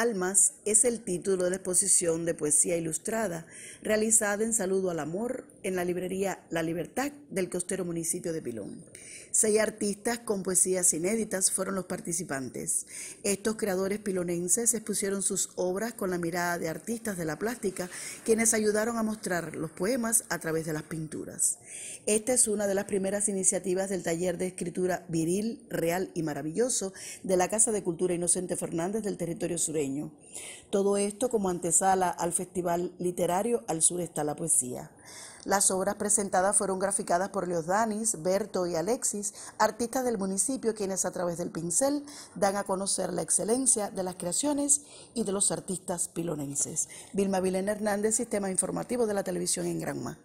Almas es el título de exposición de poesía ilustrada realizada en saludo al amor, en la librería La Libertad del costero municipio de Pilón. Seis artistas con poesías inéditas fueron los participantes. Estos creadores pilonenses expusieron sus obras con la mirada de artistas de la plástica, quienes ayudaron a mostrar los poemas a través de las pinturas. Esta es una de las primeras iniciativas del taller de escritura viril, real y maravilloso de la Casa de Cultura Inocente Fernández del territorio sureño. Todo esto como antesala al Festival Literario Al Sur está la poesía. Las obras presentadas fueron graficadas por Danis, Berto y Alexis, artistas del municipio, quienes a través del pincel dan a conocer la excelencia de las creaciones y de los artistas pilonenses. Vilma Vilena Hernández, Sistema Informativo de la Televisión en Granma.